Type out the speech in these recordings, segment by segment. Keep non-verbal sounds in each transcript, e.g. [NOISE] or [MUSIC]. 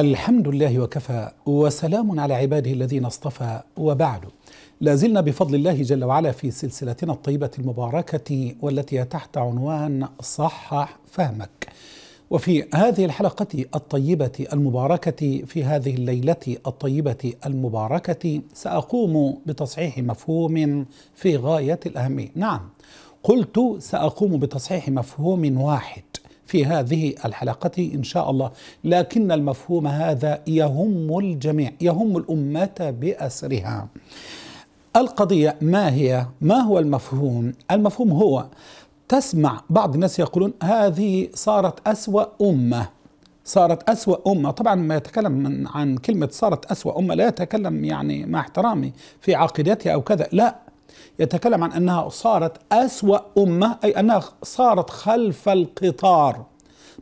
الحمد لله وكفى وسلام على عباده الذين اصطفى وبعد لا زلنا بفضل الله جل وعلا في سلسلتنا الطيبة المباركة والتي تحت عنوان صحح فهمك وفي هذه الحلقة الطيبة المباركة في هذه الليلة الطيبة المباركة سأقوم بتصحيح مفهوم في غاية الأهمية نعم قلت سأقوم بتصحيح مفهوم واحد في هذه الحلقة إن شاء الله لكن المفهوم هذا يهم الجميع يهم الأمة بأسرها القضية ما هي ما هو المفهوم المفهوم هو تسمع بعض الناس يقولون هذه صارت أسوأ أمة صارت أسوأ أمة طبعا ما يتكلم عن كلمة صارت أسوأ أمة لا يتكلم يعني مع احترامي في عقيدتها أو كذا لا يتكلم عن أنها صارت أسوأ أمة أي أنها صارت خلف القطار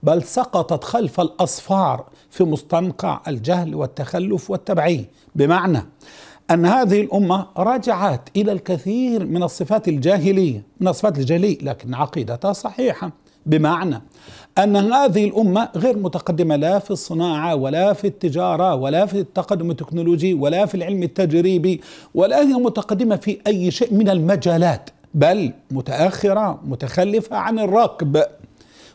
بل سقطت خلف الأصفار في مستنقع الجهل والتخلف والتبعي بمعنى أن هذه الأمة رجعت إلى الكثير من الصفات الجاهلية من الصفات الجاهلية لكن عقيدتها صحيحة بمعنى أن هذه الأمة غير متقدمة لا في الصناعة ولا في التجارة ولا في التقدم التكنولوجي ولا في العلم التجريبي ولا هي متقدمة في أي شيء من المجالات بل متأخرة متخلفة عن الركب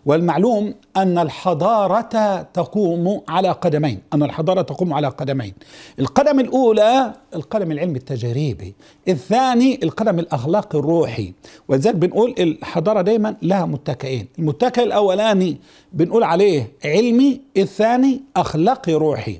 والمعلوم أن الحضارة تقوم على قدمين أن الحضارة تقوم على قدمين القدم الأولى القدم العلمي التجريبي الثاني القدم الأخلاقي الروحي ولذلك بنقول الحضارة دايما لها متكئين المتكئ الأولاني بنقول عليه علمي الثاني أخلاقي روحي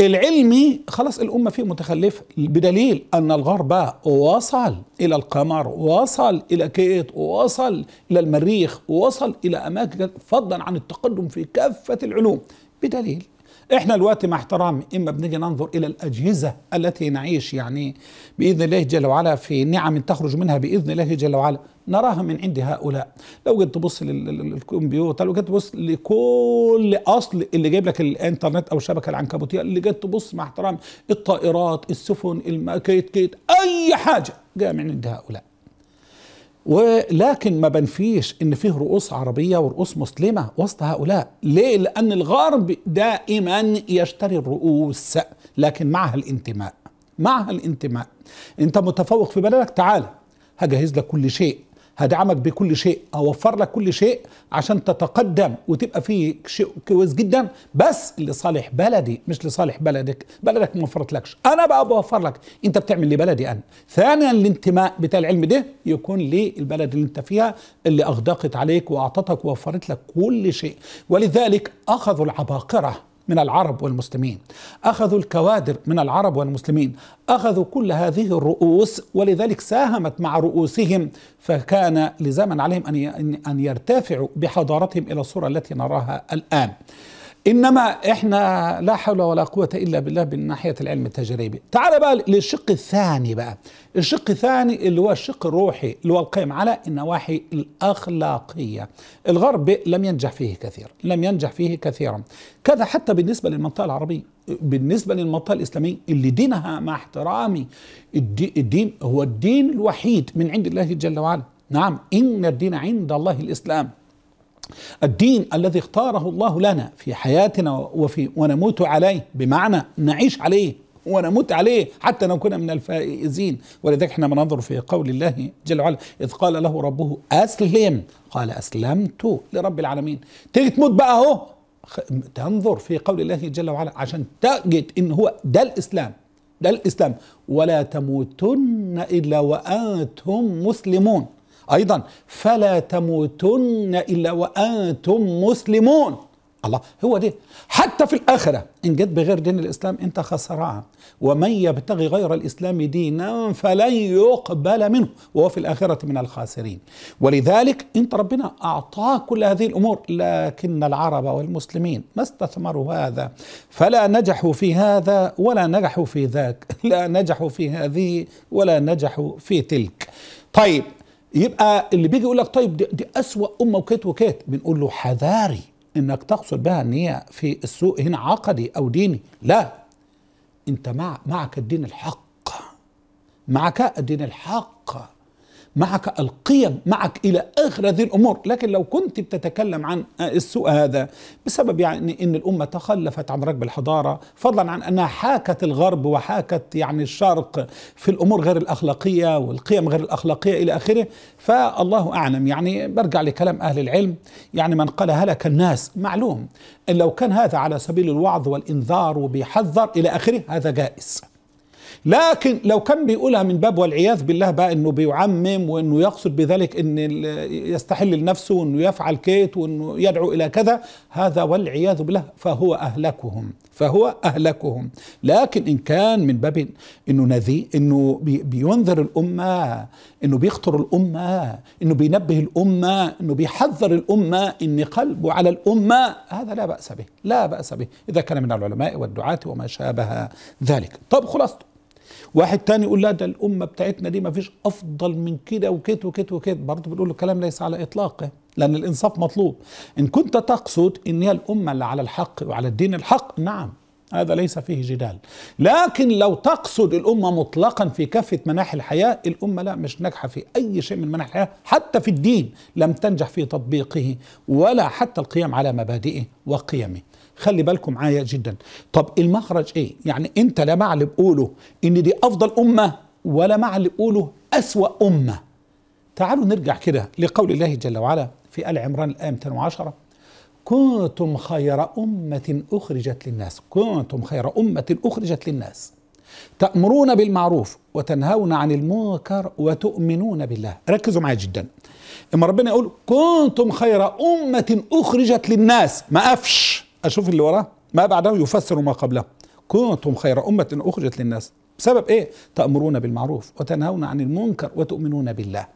العلمي خلاص الأمة فيه متخلفة بدليل أن الغرب وصل إلى القمر وصل إلى كيت وصل إلى المريخ وصل إلى أماكن فضلا عن التقدم في كافة العلوم بدليل احنا الوقت مع احترامي اما بنيجي ننظر الى الاجهزه التي نعيش يعني باذن الله جل وعلا في نعم تخرج منها باذن الله جل وعلا نراها من عند هؤلاء لو جيت تبص للكمبيوتر لو جيت تبص لكل اصل اللي جايب لك الانترنت او الشبكه العنكبوتيه اللي جيت تبص مع احترامي الطائرات السفن الماكيت كيت اي حاجه جايه من عند هؤلاء ولكن ما بنفيش ان فيه رؤوس عربيه ورؤوس مسلمه وسط هؤلاء ليه لان الغرب دائما يشتري الرؤوس لكن معها الانتماء معها الانتماء انت متفوق في بلدك تعال هجهز لك كل شيء هدعمك بكل شيء اوفر لك كل شيء عشان تتقدم وتبقى في شيء كويس جدا بس لصالح بلدي مش لصالح بلدك بلدك ما وفرتلكش انا بقى بوفر لك انت بتعمل لبلدي انا ثانيا الانتماء بتاع العلم ده يكون للبلد اللي انت فيها اللي اغدقت عليك واعطتك ووفرت لك كل شيء ولذلك اخذوا العباقره من العرب والمسلمين أخذوا الكوادر من العرب والمسلمين أخذوا كل هذه الرؤوس ولذلك ساهمت مع رؤوسهم فكان لزاما عليهم أن يرتفعوا بحضارتهم إلى الصورة التي نراها الآن انما احنا لا حول ولا قوه الا بالله من ناحيه العلم التجريبي تعال بقى للشق الثاني بقى الشق الثاني اللي هو الشق الروحي اللي هو القائم على النواحي الاخلاقيه الغرب لم ينجح فيه كثيرا لم ينجح فيه كثيرا كذا حتى بالنسبه للمنطقه العربيه بالنسبه للمنطقه الاسلاميه اللي دينها مع احترامي الدين هو الدين الوحيد من عند الله جل وعلا نعم ان الدين عند الله الاسلام الدين الذي اختاره الله لنا في حياتنا وفي ونموت عليه بمعنى نعيش عليه ونموت عليه حتى لو كنا من الفائزين ولذلك احنا بننظر في قول الله جل وعلا اذ قال له ربه اسلم قال اسلمت لرب العالمين تيجي تموت بقى اهو تنظر في قول الله جل وعلا عشان تجد ان هو ده الاسلام ده الاسلام ولا تموتن الا وانتم مسلمون أيضا فلا تموتن إلا وأنتم مسلمون الله هو ده حتى في الآخرة إن جيت بغير دين الإسلام أنت خسران ومن يبتغي غير الإسلام دينا فلن يقبل منه وهو في الآخرة من الخاسرين ولذلك أنت ربنا أعطاك كل هذه الأمور لكن العرب والمسلمين ما استثمروا هذا فلا نجحوا في هذا ولا نجحوا في ذاك [LAUGHS] لا نجحوا في هذه ولا نجحوا في تلك طيب يبقى اللي بيجي يقول لك طيب دي, دي اسوا امه وكيت وكيت بنقول له حذاري انك تقصد بها ان هي في السوق هنا عقدي او ديني لا انت مع معك الدين الحق معك الدين الحق معك القيم معك الى اخر هذه الامور لكن لو كنت بتتكلم عن السوء هذا بسبب يعني ان الامه تخلفت عن ركب الحضاره فضلا عن انها حاكت الغرب وحاكت يعني الشرق في الامور غير الاخلاقيه والقيم غير الاخلاقيه الى اخره فالله اعلم يعني برجع لكلام اهل العلم يعني من قال هلك الناس معلوم ان لو كان هذا على سبيل الوعظ والانذار وبيحذر الى اخره هذا جائز لكن لو كان بيقولها من باب والعياذ بالله بقى انه بيعمم وانه يقصد بذلك ان يستحل لنفسه وانه يفعل كيت وانه يدعو الى كذا هذا والعياذ بالله فهو اهلكهم فهو اهلكهم لكن ان كان من باب انه نذي انه بينذر الامه انه بيخطر الامه انه بينبه الامه انه بيحذر الامه ان قلبه على الامه هذا لا باس به لا باس به اذا كان من العلماء والدعاه وما شابه ذلك طب خلاص واحد تاني يقول لا ده الامه بتاعتنا دي ما فيش افضل من كده وكده وكده وكده برضه بنقول له الكلام ليس على اطلاقه لان الانصاف مطلوب ان كنت تقصد ان هي الامه اللي على الحق وعلى الدين الحق نعم هذا ليس فيه جدال لكن لو تقصد الأمة مطلقا في كافة مناحي الحياة الأمة لا مش ناجحة في أي شيء من مناحي الحياة حتى في الدين لم تنجح في تطبيقه ولا حتى القيام على مبادئه وقيمه خلي بالكم معايا جدا طب المخرج ايه يعني انت لا مع اللي بقوله ان دي افضل امه ولا مع اللي بقوله اسوا امه تعالوا نرجع كده لقول الله جل وعلا في ال عمران الايه 210 كنتم خير امه اخرجت للناس كنتم خير امه اخرجت للناس تأمرون بالمعروف وتنهون عن المنكر وتؤمنون بالله ركزوا معايا جدا اما ربنا يقول كنتم خير أمة أخرجت للناس ما قفش اشوف اللي وراه ما بعده يفسر ما قبله كنتم خير امه اخرجت للناس بسبب ايه تامرون بالمعروف وتنهون عن المنكر وتؤمنون بالله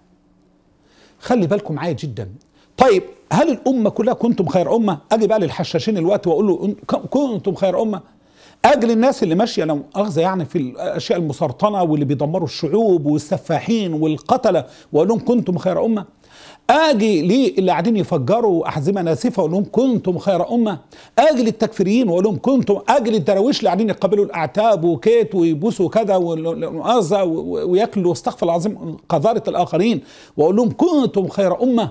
خلي بالكم معايا جدا طيب هل الامه كلها كنتم خير امه اجي بقى للحشاشين الوقت واقول له كنتم خير امه اجل الناس اللي ماشيه لو اخذ يعني في الاشياء المسرطنه واللي بيدمروا الشعوب والسفاحين والقتله واقول لهم كنتم خير امه اجي ليه اللي قاعدين يفجروا احزمه ناسفه واقول لهم كنتم خير امه اجي للتكفيريين واقول لهم كنتم اجي للدراويش اللي قاعدين يقبلوا الاعتاب وكيت ويبوسوا كذا والمؤاذى وياكلوا واستغفر العظيم قذاره الاخرين واقول لهم كنتم خير امه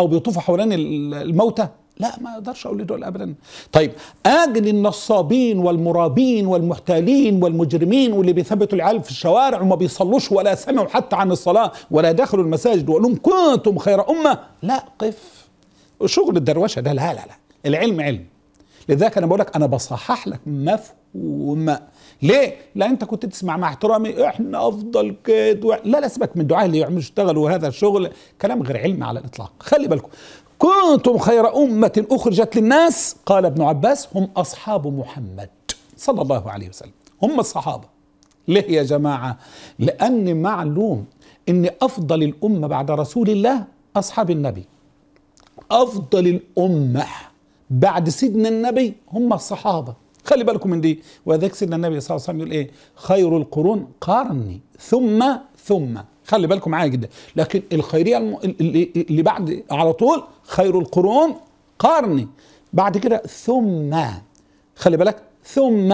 او بيطوفوا حوالين الموتى لا ما اقدرش اقول دول ابدا طيب اجل النصابين والمرابين والمحتالين والمجرمين واللي بيثبتوا العيال في الشوارع وما بيصلوش ولا سمعوا حتى عن الصلاه ولا دخلوا المساجد وقالوا لهم كنتم خير امه لا قف شغل الدروشه ده لا لا لا العلم علم لذلك انا بقول لك انا بصحح لك مفهوم ليه؟ لا انت كنت تسمع مع احترامي احنا افضل كده لا لا سيبك من الدعاه اللي يعملوا يشتغلوا هذا الشغل كلام غير علمي على الاطلاق خلي بالكم كنتم خير أمة أخرجت للناس قال ابن عباس هم أصحاب محمد صلى الله عليه وسلم هم الصحابة ليه يا جماعة لأن معلوم أن أفضل الأمة بعد رسول الله أصحاب النبي أفضل الأمة بعد سيدنا النبي هم الصحابة خلي بالكم من دي وذلك سيدنا النبي صلى الله عليه وسلم يقول إيه خير القرون قارني ثم ثم خلي بالكم معايا جدا لكن الخيريه اللي بعد على طول خير القرون قرني بعد كده ثم خلي بالك ثم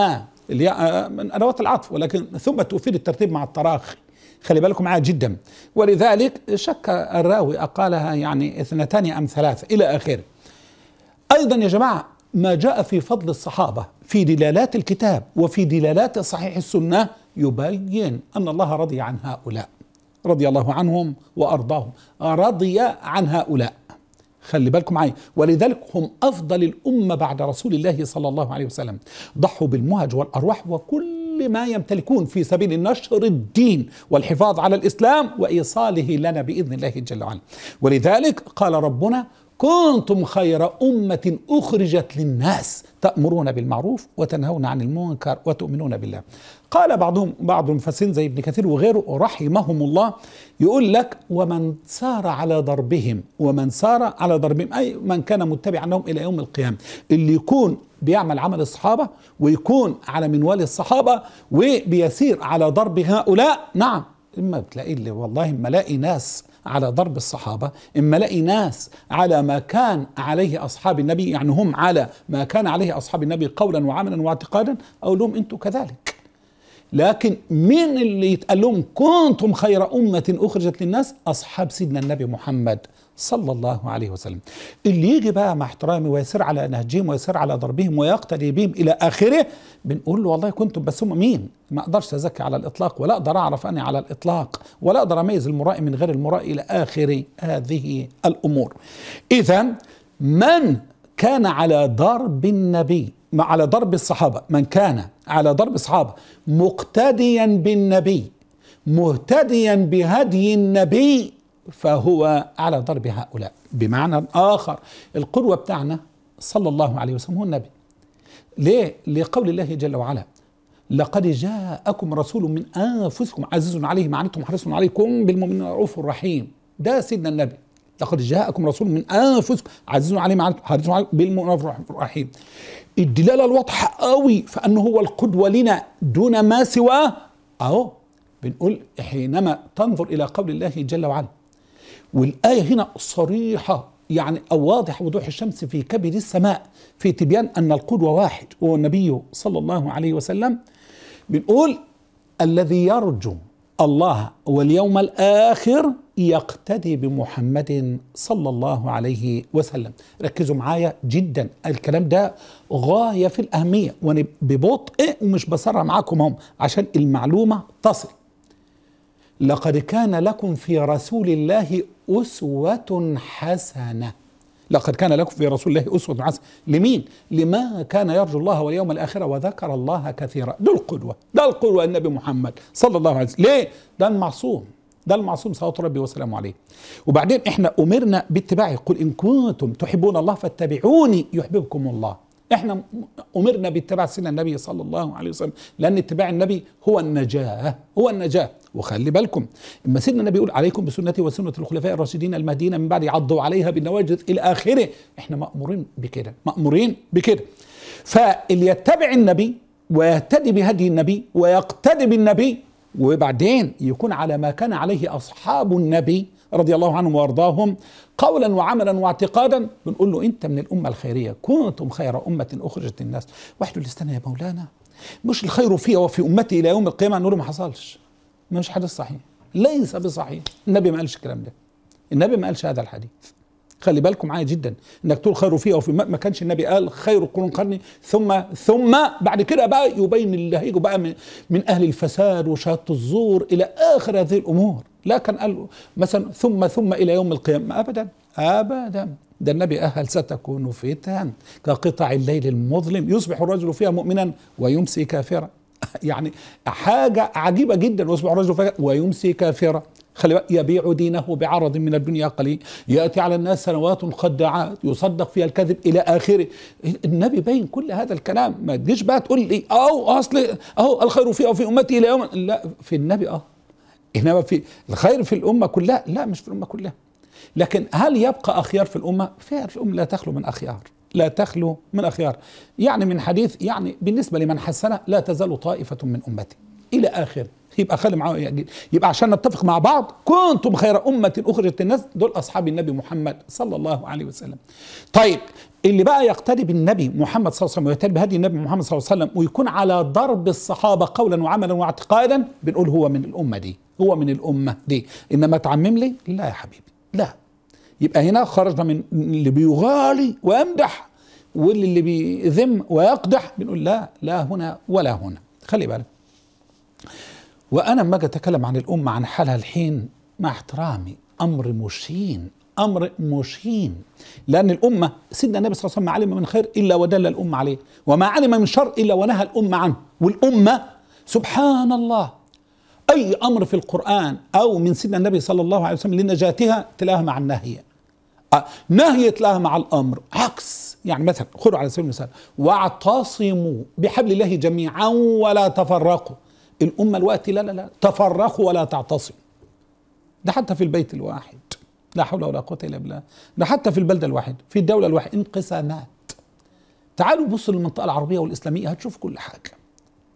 اللي آه، من ادوات العطف ولكن ثم تفيد الترتيب مع التراخي خلي بالكم معايا جدا ولذلك شك الراوي أقالها يعني اثنتان أم ثلاثة إلى آخره أيضا يا جماعة ما جاء في فضل الصحابة في دلالات الكتاب وفي دلالات صحيح السنة يبين أن الله رضي عن هؤلاء رضي الله عنهم وارضاهم رضي عن هؤلاء خلي بالكم معايا ولذلك هم افضل الامه بعد رسول الله صلى الله عليه وسلم ضحوا بالمهج والارواح وكل ما يمتلكون في سبيل نشر الدين والحفاظ على الاسلام وايصاله لنا باذن الله جل وعلا ولذلك قال ربنا كنتم خير أمة أخرجت للناس تأمرون بالمعروف وتنهون عن المنكر وتؤمنون بالله قال بعضهم بعض المفسرين زي ابن كثير وغيره رحمهم الله يقول لك ومن سار على ضربهم ومن سار على ضربهم أي من كان متبعا لهم إلى يوم القيامة اللي يكون بيعمل عمل الصحابة ويكون على منوال الصحابة وبيسير على ضرب هؤلاء نعم إما بتلاقي اللي والله ما الاقي ناس على ضرب الصحابة إما لقي ناس على ما كان عليه أصحاب النبي يعني هم على ما كان عليه أصحاب النبي قولا وعملا واعتقادا أقول لهم أنتم كذلك لكن مين اللي يتقال لهم كنتم خير أمة أخرجت للناس أصحاب سيدنا النبي محمد صلى الله عليه وسلم اللي يجي بقى مع احترامي ويسير على نهجهم ويسير على ضربهم ويقتدي بهم الى اخره بنقول له والله كنتم بس هم مين ما اقدرش ازكي على الاطلاق ولا اقدر اعرف اني على الاطلاق ولا اقدر اميز المرائي من غير المرائي الى اخر هذه الامور اذا من كان على درب النبي على درب الصحابه من كان على درب الصحابه مقتديا بالنبي مهتديا بهدي النبي فهو على ضرب هؤلاء بمعنى آخر القدوة بتاعنا صلى الله عليه وسلم هو النبي ليه؟ لقول الله جل وعلا لقد جاءكم رسول من أنفسكم عزيز عليه معنتم حريص عليكم بالمؤمنين الرؤوف الرحيم ده سيدنا النبي لقد جاءكم رسول من انفسكم عزيز عليه معنتم حريص عليكم بالمؤمنين الرحيم الدلاله الواضحه قوي فانه هو القدوه لنا دون ما سواه اهو بنقول حينما تنظر الى قول الله جل وعلا والآية هنا صريحة يعني أو واضح وضوح الشمس في كبد السماء في تبيان أن القدوة واحد هو النبي صلى الله عليه وسلم بنقول الذي يرجو الله واليوم الآخر يقتدي بمحمد صلى الله عليه وسلم ركزوا معايا جدا الكلام ده غاية في الأهمية وأنا ببطء ومش بسرع معاكم هم عشان المعلومة تصل لقد كان لكم في رسول الله أسوة حسنة لقد كان لكم في رسول الله أسوة حسنة لمين؟ لما كان يرجو الله واليوم الآخرة وذكر الله كثيرا ده القدوة ده القدوة النبي محمد صلى الله عليه وسلم ليه؟ ده المعصوم ده المعصوم صلوات ربي وسلامه عليه وبعدين احنا أمرنا باتباعه قل إن كنتم تحبون الله فاتبعوني يحببكم الله احنا امرنا باتباع سنه النبي صلى الله عليه وسلم لان اتباع النبي هو النجاه هو النجاه وخلي بالكم اما سيدنا النبي يقول عليكم بسنتي وسنه الخلفاء الراشدين المهديين من بعد عضوا عليها بالنواجذ الى اخره احنا مامورين بكده مامورين بكده فاللي يتبع النبي ويهتدي بهدي النبي ويقتدي بالنبي وبعدين يكون على ما كان عليه اصحاب النبي رضي الله عنهم وارضاهم قولا وعملا واعتقادا بنقول له انت من الامه الخيريه كنتم خير امه اخرجت الناس واحد اللي استنى يا مولانا مش الخير فيها وفي امتي الى يوم القيامه نقول ما حصلش مش حدث صحيح ليس بصحيح النبي ما قالش الكلام ده النبي ما قالش هذا الحديث خلي بالكم معايا جدا انك تقول خير فيها وفي ما كانش النبي قال خير قرون قرني ثم ثم بعد كده بقى يبين اللي هيجوا بقى من, من اهل الفساد وشهاده الزور الى اخر هذه الامور لا كان قال مثلا ثم ثم إلى يوم القيامة أبدا أبدا ده النبي أهل ستكون فتن كقطع الليل المظلم يصبح الرجل فيها مؤمنا ويمسي كافرا [LAUGHS] يعني حاجة عجيبة جدا يصبح الرجل فيها ويمسي كافرا خلي بالك يبيع دينه بعرض من الدنيا قليل ياتي على الناس سنوات خدعات يصدق فيها الكذب الى اخره النبي بين كل هذا الكلام ما تجيش بقى تقول لي او اصل اهو الخير في وفي امتي الى يوم لا في النبي اه انما في الخير في الامه كلها لا مش في الامه كلها لكن هل يبقى اخيار في الامه في الامه لا تخلو من اخيار لا تخلو من اخيار يعني من حديث يعني بالنسبه لمن حسن لا تزال طائفه من امتي الى اخره يبقى خلي معاه يعني يبقى عشان نتفق مع بعض كنتم خير أمة أخرجت للناس دول أصحاب النبي محمد صلى الله عليه وسلم طيب اللي بقى يقتدي بالنبي محمد صلى الله عليه وسلم ويقتدي بهدي النبي محمد صلى الله عليه وسلم ويكون على ضرب الصحابة قولا وعملا واعتقادا بنقول هو من الأمة دي هو من الامه دي انما تعمم لي لا يا حبيبي لا يبقى هنا خرجنا من اللي بيغالي ويمدح واللي اللي بيذم ويقدح بنقول لا لا هنا ولا هنا خلي بالك وانا لما اجي اتكلم عن الامه عن حالها الحين مع احترامي امر مشين امر مشين لان الامه سيدنا النبي صلى الله عليه وسلم ما علم من خير الا ودل الامه عليه وما علم من شر الا ونهى الامه عنه والامه سبحان الله أي أمر في القرآن أو من سيدنا النبي صلى الله عليه وسلم لنجاتها تلاها مع النهي نهي تلاها مع الأمر عكس يعني مثلا خذوا على سبيل المثال واعتصموا بحبل الله جميعا ولا تفرقوا الأمة الوقت لا لا لا تفرقوا ولا تعتصموا ده حتى في البيت الواحد لا حول ولا قوة إلا بالله ده حتى في البلدة الواحد في الدولة الواحد انقسامات تعالوا بصوا للمنطقة العربية والإسلامية هتشوف كل حاجة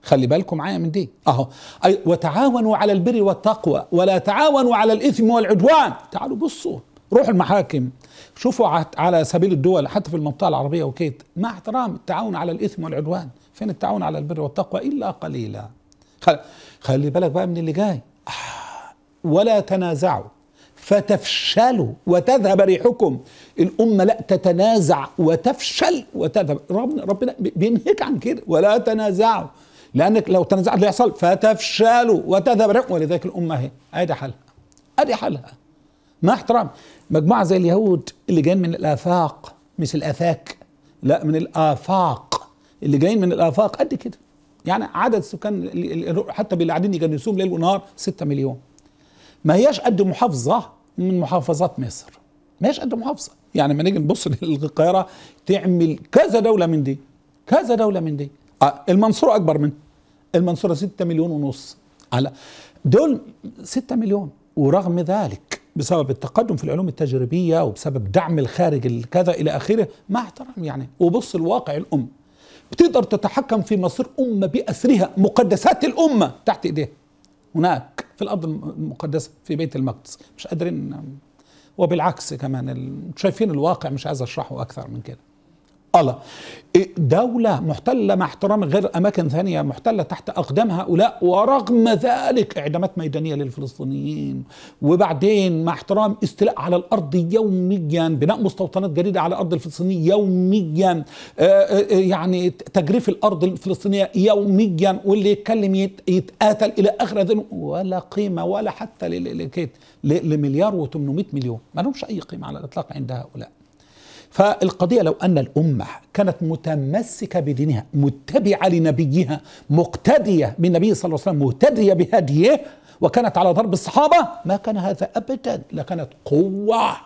خلي بالكم معايا من دي اهو أي وتعاونوا على البر والتقوى ولا تعاونوا على الاثم والعدوان تعالوا بصوا روحوا المحاكم شوفوا على سبيل الدول حتى في المنطقه العربيه وكيت مع احترام التعاون على الاثم والعدوان فين التعاون على البر والتقوى الا قليلا خلي بالك بقى من اللي جاي آه، ولا تنازعوا فتفشلوا وتذهب ريحكم الأمة لا تتنازع وتفشل وتذهب ربنا, ربنا بينهيك عن كده ولا تنازعوا لانك لو تنازعت لا يحصل فتفشل وتذهب ولذلك الامه هي ادي حلها ادي حلها مع احترام مجموعه زي اليهود اللي جايين من الافاق مش الافاك لا من الافاق اللي جايين من الافاق قد كده يعني عدد سكان حتى باللي قاعدين يجنسوهم ليل ونهار 6 مليون ما هياش قد محافظه من محافظات مصر ما هياش قد محافظه يعني لما نيجي نبص للقاهره تعمل كذا دوله من دي كذا دوله من دي آه، المنصورة أكبر منه المنصورة 6 مليون ونص على دول 6 مليون ورغم ذلك بسبب التقدم في العلوم التجريبية وبسبب دعم الخارج كذا إلى آخره مع احترم يعني وبص الواقع الأم بتقدر تتحكم في مصير أمة بأسرها مقدسات الأمة تحت إيديها هناك في الأرض المقدسة في بيت المقدس مش قادرين وبالعكس كمان شايفين الواقع مش عايز أشرحه أكثر من كده الله إيه، دولة محتلة مع احترام غير أماكن ثانية محتلة تحت أقدام هؤلاء ورغم ذلك إعدامات ميدانية للفلسطينيين وبعدين مع احترام استيلاء على الأرض يوميا بناء مستوطنات جديدة على أرض الفلسطينية يوميا آه، آه، آه، يعني تجريف الأرض الفلسطينية يوميا واللي يتكلم يتقاتل إلى آخر هذين ولا قيمة ولا حتى لمليار و800 مليون ما لهمش أي قيمة على الإطلاق عند هؤلاء فالقضية لو أن الأمة كانت متمسكة بدينها متبعة لنبيها مقتدية بالنبي صلى الله عليه وسلم مهتدية بهديه وكانت على ضرب الصحابة ما كان هذا أبدا لكانت قوة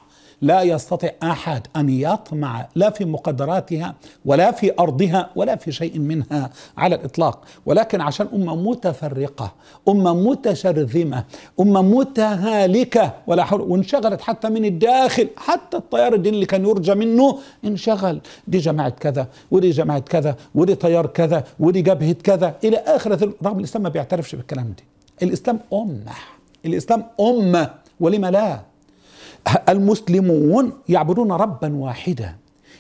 لا يستطيع احد ان يطمع لا في مقدراتها ولا في ارضها ولا في شيء منها على الاطلاق ولكن عشان امه متفرقه امه متشرذمه امه متهالكه ولا حول وانشغلت حتى من الداخل حتى التيار الديني اللي كان يرجى منه انشغل دي جماعه كذا ودي جماعه كذا ودي تيار كذا ودي جبهه كذا الى اخره رغم الاسلام ما بيعترفش بالكلام ده الاسلام امه الاسلام امه ولم لا المسلمون يعبدون ربا واحدا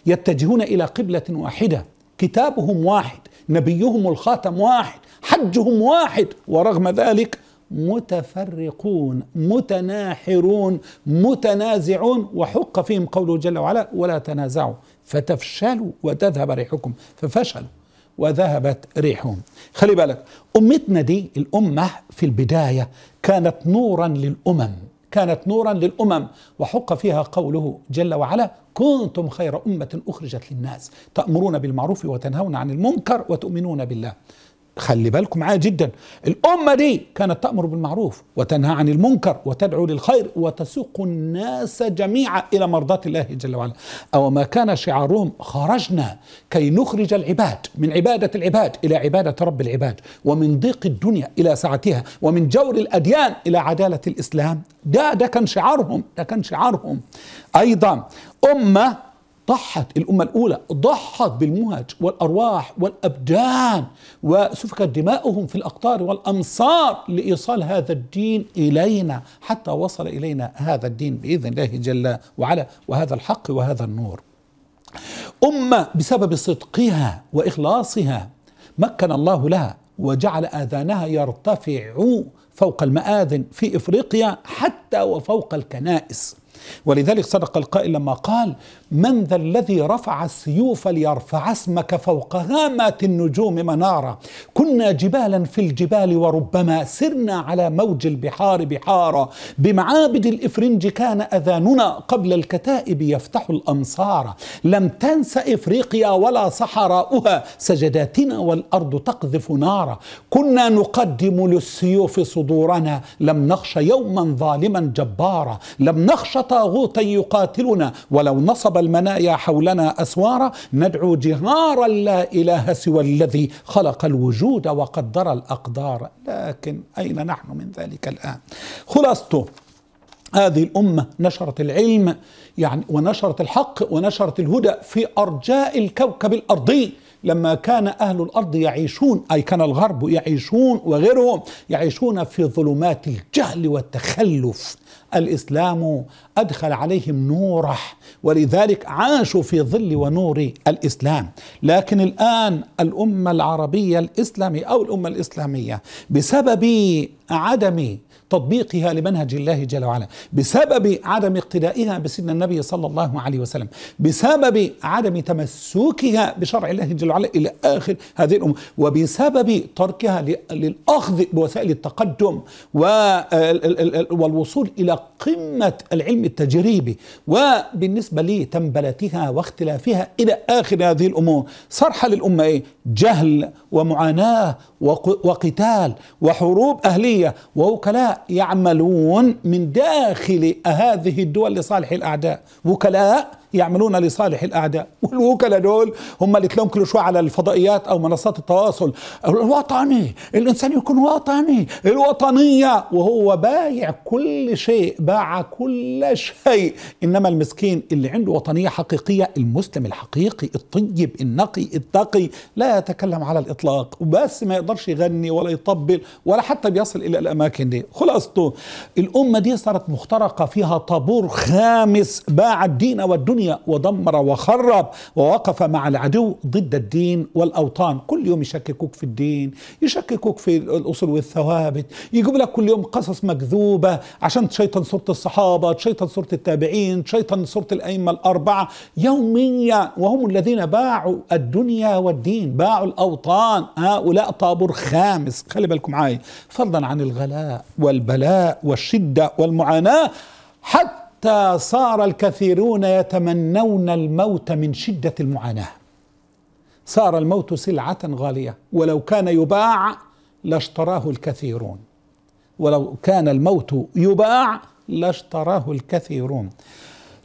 يتجهون الى قبله واحده كتابهم واحد نبيهم الخاتم واحد حجهم واحد ورغم ذلك متفرقون متناحرون متنازعون وحق فيهم قوله جل وعلا ولا تنازعوا فتفشلوا وتذهب ريحكم ففشلوا وذهبت ريحهم خلي بالك أمتنا دي الأمة في البداية كانت نورا للأمم كانت نورا للامم وحق فيها قوله جل وعلا كنتم خير امه اخرجت للناس تامرون بالمعروف وتنهون عن المنكر وتؤمنون بالله خلي بالكم معايا جدا الأمة دي كانت تأمر بالمعروف وتنهى عن المنكر وتدعو للخير وتسوق الناس جميعا إلى مرضاة الله جل وعلا أو ما كان شعارهم خرجنا كي نخرج العباد من عبادة العباد إلى عبادة رب العباد ومن ضيق الدنيا إلى سعتها ومن جور الأديان إلى عدالة الإسلام ده ده كان شعارهم ده كان شعارهم أيضا أمة ضحت الأمة الأولى ضحت بالمهج والأرواح والأبدان وسفكت دماؤهم في الأقطار والأمصار لإيصال هذا الدين إلينا حتى وصل إلينا هذا الدين بإذن الله جل وعلا وهذا الحق وهذا النور أمة بسبب صدقها وإخلاصها مكن الله لها وجعل آذانها يرتفع فوق المآذن في إفريقيا حتى وفوق الكنائس ولذلك صدق القائل لما قال من ذا الذي رفع السيوف ليرفع اسمك فوق غامات النجوم منارة كنا جبالا في الجبال وربما سرنا على موج البحار بحارا بمعابد الإفرنج كان أذاننا قبل الكتائب يفتح الأمصار لم تنس إفريقيا ولا صحراؤها سجداتنا والأرض تقذف نارا كنا نقدم للسيوف صدورنا لم نخش يوما ظالما جبارا لم نخشى طاغوتا يقاتلنا ولو نصب المنايا حولنا أسوارا ندعو جهارا لا إله سوى الذي خلق الوجود وقدر الأقدار لكن أين نحن من ذلك الآن خلاصته هذه الأمة نشرت العلم يعني ونشرت الحق ونشرت الهدى في أرجاء الكوكب الأرضي لما كان أهل الأرض يعيشون أي كان الغرب يعيشون وغيرهم يعيشون في ظلمات الجهل والتخلف الإسلام أدخل عليهم نوره ولذلك عاشوا في ظل ونور الإسلام لكن الآن الأمة العربية الإسلامية أو الأمة الإسلامية بسبب عدم تطبيقها لمنهج الله جل وعلا بسبب عدم اقتدائها بسيدنا النبي صلى الله عليه وسلم بسبب عدم تمسكها بشرع الله جل وعلا إلى آخر هذه الأمور وبسبب تركها للأخذ بوسائل التقدم والوصول إلى قمة العلم التجريبي وبالنسبة لتنبلتها واختلافها إلى آخر هذه الأمور صرح للأمة إيه؟ جهل ومعاناة وقتال وحروب أهلية ووكلاء يعملون من داخل هذه الدول لصالح الأعداء وكلاء يعملون لصالح الاعداء والوكلاء دول هم اللي تلاقيهم كل شويه على الفضائيات او منصات التواصل الوطني الانسان يكون وطني الوطنيه وهو بايع كل شيء باع كل شيء انما المسكين اللي عنده وطنيه حقيقيه المسلم الحقيقي الطيب النقي التقي لا يتكلم على الاطلاق وبس ما يقدرش يغني ولا يطبل ولا حتى بيصل الى الاماكن دي خلاصته الامه دي صارت مخترقه فيها طابور خامس باع الدين والدنيا الدنيا ودمر وخرب ووقف مع العدو ضد الدين والأوطان كل يوم يشككوك في الدين يشككوك في الأصول والثوابت يجيب لك كل يوم قصص مكذوبة عشان تشيطن صورة الصحابة تشيطن صورة التابعين تشيطن صورة الأئمة الأربعة يوميا وهم الذين باعوا الدنيا والدين باعوا الأوطان هؤلاء طابور خامس خلي بالكم معايا فضلا عن الغلاء والبلاء والشدة والمعاناة حتى حتى صار الكثيرون يتمنون الموت من شده المعاناه صار الموت سلعه غاليه ولو كان يباع لاشتراه الكثيرون ولو كان الموت يباع لاشتراه الكثيرون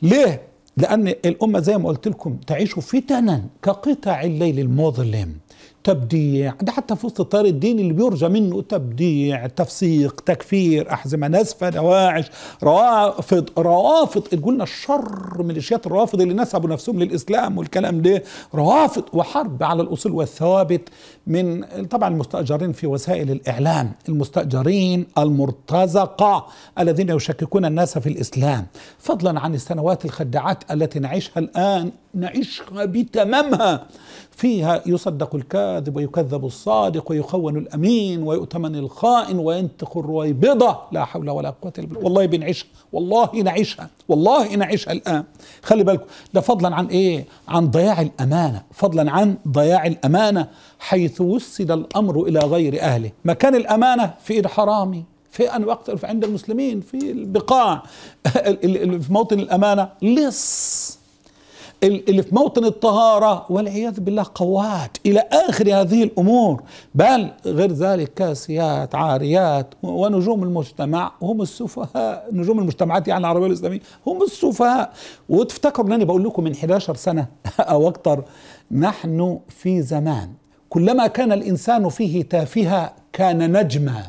ليه لأن الأمة زي ما قلت لكم تعيش فتنا كقطع الليل المظلم تبديع ده حتى في وسط التيار الديني اللي بيرجى منه تبديع تفسيق تكفير أحزمة نسفه دواعش روافض روافض قلنا الشر الشيات الروافض اللي نسبوا نفسهم للإسلام والكلام ده روافض وحرب على الأصول والثوابت من طبعا المستأجرين في وسائل الإعلام المستأجرين المرتزقة الذين يشككون الناس في الإسلام فضلا عن السنوات الخدعات التي نعيشها الآن نعيشها بتمامها فيها يصدق الكافر الكاذب ويكذب الصادق ويخون الامين ويؤتمن الخائن وينتق الرويبضه لا حول ولا قوه الا بالله والله بنعيشها والله نعيشها والله نعيشها الان خلي بالكم ده فضلا عن ايه عن ضياع الامانه فضلا عن ضياع الامانه حيث وسد الامر الى غير اهله مكان الامانه في ايد حرامي في أن وقت عند المسلمين في البقاع [LAUGHS] في موطن الامانه لص اللي في موطن الطهارة والعياذ بالله قوات إلى آخر هذه الأمور بل غير ذلك كاسيات عاريات ونجوم المجتمع هم السفهاء نجوم المجتمعات يعني العربية الإسلامية هم السفهاء وتفتكروا أنني بقول لكم من 11 سنة [LAUGHS] أو أكثر نحن في زمان كلما كان الإنسان فيه تافها كان نجما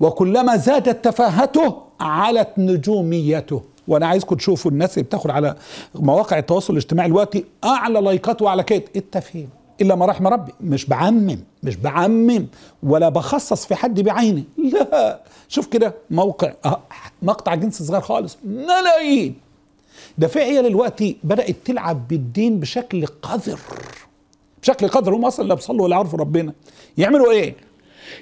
وكلما زادت تفاهته علت نجوميته وانا عايزكم تشوفوا الناس اللي بتاخد على مواقع التواصل الاجتماعي دلوقتي اعلى آه، لايكات وعلى كده انت فين الا ما رحم ربي مش بعمم مش بعمم ولا بخصص في حد بعيني لا شوف كده موقع آه، مقطع جنس صغير خالص ملايين ده في عيال دلوقتي بدات تلعب بالدين بشكل قذر بشكل قذر هم اصلا لا بيصلوا ولا عرفوا ربنا يعملوا ايه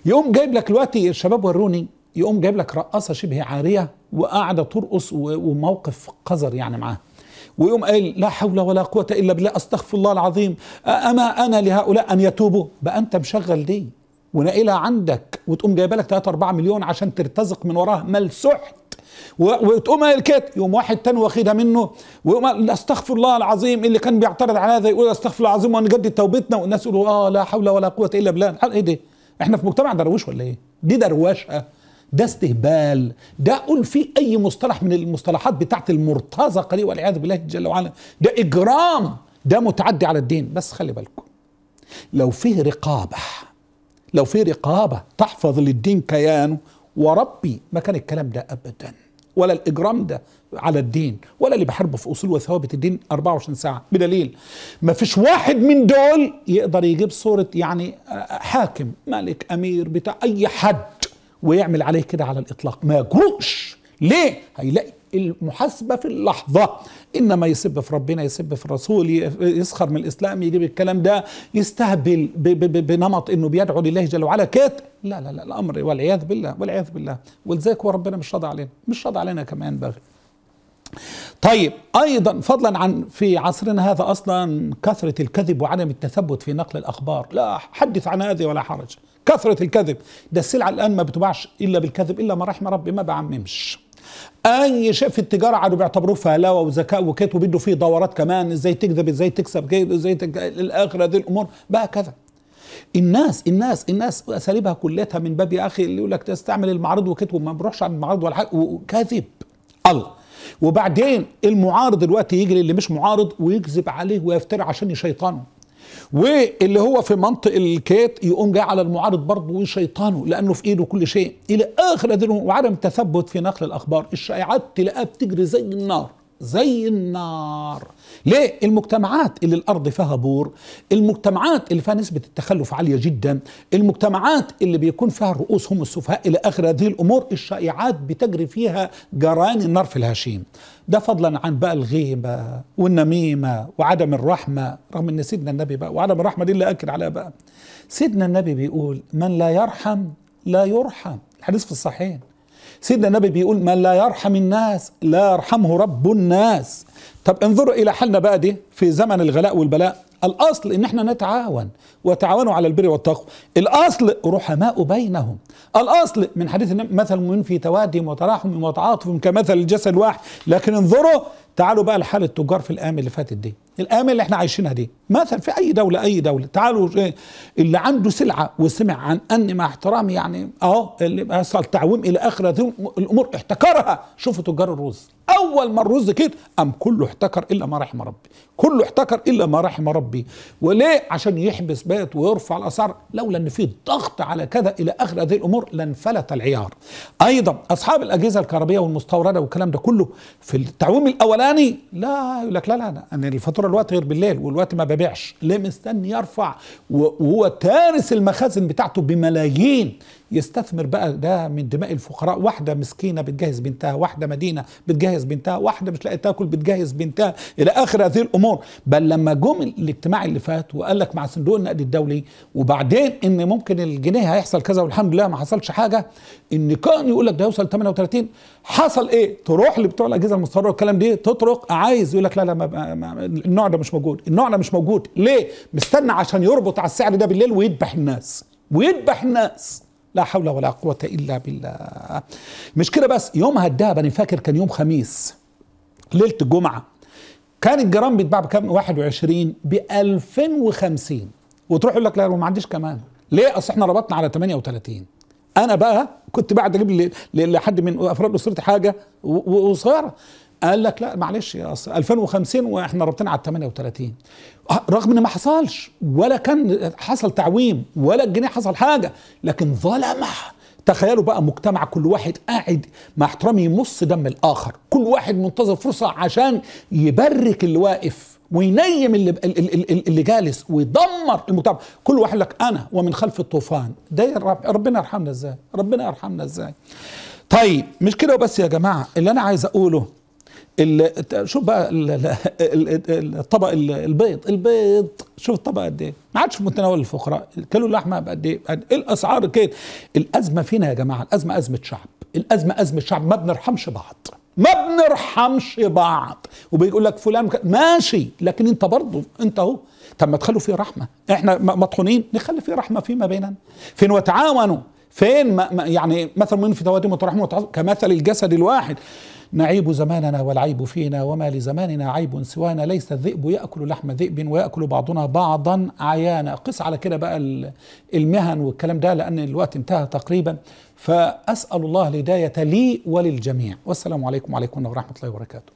يقوم جايب لك دلوقتي الشباب وروني يقوم جايب لك رقاصه شبه عاريه وقاعده ترقص وموقف قذر يعني معاها ويقوم قال لا حول ولا قوه الا بالله استغفر الله العظيم اما انا لهؤلاء ان يتوبوا بقى انت مشغل دي وناقلها عندك وتقوم جايبه لك 3 4 مليون عشان ترتزق من وراها ملسحت وتقوم قايل كده يقوم واحد تاني واخدها منه ويقوم استغفر الله العظيم اللي كان بيعترض على هذا يقول استغفر الله العظيم ونجدد توبتنا والناس يقولوا اه لا حول ولا قوه الا بالله ايه ده احنا في مجتمع درويش ولا ايه دي دروشه ده استهبال ده قول فيه أي مصطلح من المصطلحات بتاعت المرتزقة دي والعياذ بالله جل وعلا ده إجرام ده متعدي على الدين بس خلي بالكم لو فيه رقابة لو فيه رقابة تحفظ للدين كيانه وربي ما كان الكلام ده أبدا ولا الإجرام ده على الدين ولا اللي بحاربه في أصول وثوابت الدين 24 ساعة بدليل ما فيش واحد من دول يقدر يجيب صورة يعني آه، حاكم ملك أمير بتاع أي حد ويعمل عليه كده على الاطلاق ما يجرؤش ليه هيلاقي المحاسبه في اللحظه انما يسب في ربنا يسب في الرسول يسخر من الاسلام يجيب الكلام ده يستهبل بنمط انه بيدعو لله جل وعلا كده لا لا لا الامر والعياذ بالله والعياذ بالله ولذلك هو ربنا مش راضي علينا مش راضي علينا كما ينبغي طيب ايضا فضلا عن في عصرنا هذا اصلا كثره الكذب وعدم التثبت في نقل الاخبار لا حدث عن هذه ولا حرج كثرة الكذب ده السلعة الآن ما بتباعش إلا بالكذب إلا ما رحم ربي ما بعممش اي شيء في التجاره عادوا بيعتبروه فهلاوه وذكاء وكيت وبيدوا فيه دورات كمان ازاي تكذب ازاي تكسب كيف ازاي تك... الاخره هذه الامور بقى كذا الناس الناس الناس اساليبها كلتها من باب يا اخي اللي يقول لك تستعمل المعارض وكيت وما بروحش على المعارض ولا حاجه وكاذب الله وبعدين المعارض دلوقتي يجري اللي مش معارض ويكذب عليه ويفتري عشان يشيطنه واللي هو في منطق الكيت يقوم جاي على المعارض برضه وشيطانه لانه في ايده كل شيء الى اخر ادله وعدم تثبت في نقل الاخبار الشائعات تلاقيها بتجري زي النار زي النار ليه المجتمعات اللي الارض فيها بور المجتمعات اللي فيها نسبه التخلف عاليه جدا المجتمعات اللي بيكون فيها الرؤوس هم السفهاء الى اخر هذه الامور الشائعات بتجري فيها جران النار في الهشيم ده فضلا عن بقى الغيبة والنميمة وعدم الرحمة رغم ان سيدنا النبي بقى وعدم الرحمة دي اللي أكد عليها بقى سيدنا النبي بيقول من لا يرحم لا يرحم الحديث في الصحيحين سيدنا النبي بيقول من لا يرحم الناس لا يرحمه رب الناس طب انظروا الى حالنا بقى دي في زمن الغلاء والبلاء الاصل ان احنا نتعاون وتعاونوا على البر والتقوى الاصل رحماء بينهم الاصل من حديث مثل من في توادهم وتراحم وتعاطف كمثل الجسد الواحد لكن انظروا تعالوا بقى لحال التجار في الايام اللي فاتت دي الايام اللي احنا عايشينها دي مثلا في اي دوله اي دوله تعالوا إيه، اللي عنده سلعه وسمع عن ان مع احترامي يعني اهو اللي حصل تعويم الى هذه الامور احتكرها شوفوا تجار الرز اول ما الرز كده ام كله احتكر الا ما رحم ربي كله احتكر الا ما رحم ربي وليه عشان يحبس بيت ويرفع الاسعار لولا ان في ضغط على كذا الى اخر هذه الامور لانفلت العيار ايضا اصحاب الاجهزه الكهربائيه والمستورده والكلام ده كله في التعويم الاولاني الفلاني يعني؟ لا يقول لك لا لا انا الفاتوره الوقت غير بالليل والوقت ما ببيعش ليه مستني يرفع وهو تارس المخازن بتاعته بملايين يستثمر بقى ده من دماء الفقراء واحده مسكينه بتجهز بنتها واحده مدينه بتجهز بنتها واحده مش لاقيه تاكل بتجهز بنتها الى اخر هذه الامور بل لما جم الاجتماع اللي فات وقال لك مع صندوق النقد الدولي وبعدين ان ممكن الجنيه هيحصل كذا والحمد لله ما حصلش حاجه ان كان يقول لك ده يوصل 38 حصل ايه تروح لبتوع الاجهزه المستورده والكلام دي تطرق عايز يقول لك لا لا ما ما النوع ده مش موجود النوع ده مش موجود ليه مستنى عشان يربط على السعر ده بالليل ويذبح الناس ويذبح الناس لا حول ولا قوة إلا بالله مش كده بس يومها الدهب أنا فاكر كان يوم خميس ليلة الجمعة كان الجرام بيتباع بكام 21 ب 2050 وتروح يقول لك لا ما عنديش كمان ليه اصل احنا ربطنا على 38 انا بقى كنت بعد اجيب لحد من افراد اسرتي حاجه وصغيره قال لك لا معلش يا اصل 2050 واحنا رابطين على 38 رغم ان ما حصلش ولا كان حصل تعويم ولا الجنيه حصل حاجه لكن ظلمه تخيلوا بقى مجتمع كل واحد قاعد مع احترامي يمص دم الاخر كل واحد منتظر فرصه عشان يبرك اللي واقف وينيم اللي, اللي جالس ويدمر المجتمع كل واحد لك انا ومن خلف الطوفان ده ربنا يرحمنا ازاي ربنا يرحمنا ازاي طيب مش كده وبس يا جماعه اللي انا عايز اقوله شوف بقى الطبق البيض البيض شوف الطبق قد ايه ما عادش في متناول الفقراء كيلو اللحمه قد إيه؟, ايه الاسعار كده الازمه فينا يا جماعه الازمه ازمه شعب الازمه ازمه شعب ما بنرحمش بعض ما بنرحمش بعض وبيقول لك فلان ماشي لكن انت برضه انت اهو طب ما تخلوا فيه رحمه احنا مطحونين نخلي فيه رحمه فيما بيننا فين وتعاونوا فين ما يعني مثل من في توادي وتراحم كمثل الجسد الواحد نعيب زماننا والعيب فينا وما لزماننا عيب سوانا ليس الذئب يأكل لحم ذئب ويأكل بعضنا بعضا عيانا قس على كده بقى المهن والكلام ده لأن الوقت انتهى تقريبا فأسأل الله الهداية لي وللجميع والسلام عليكم وعليكم ورحمة الله وبركاته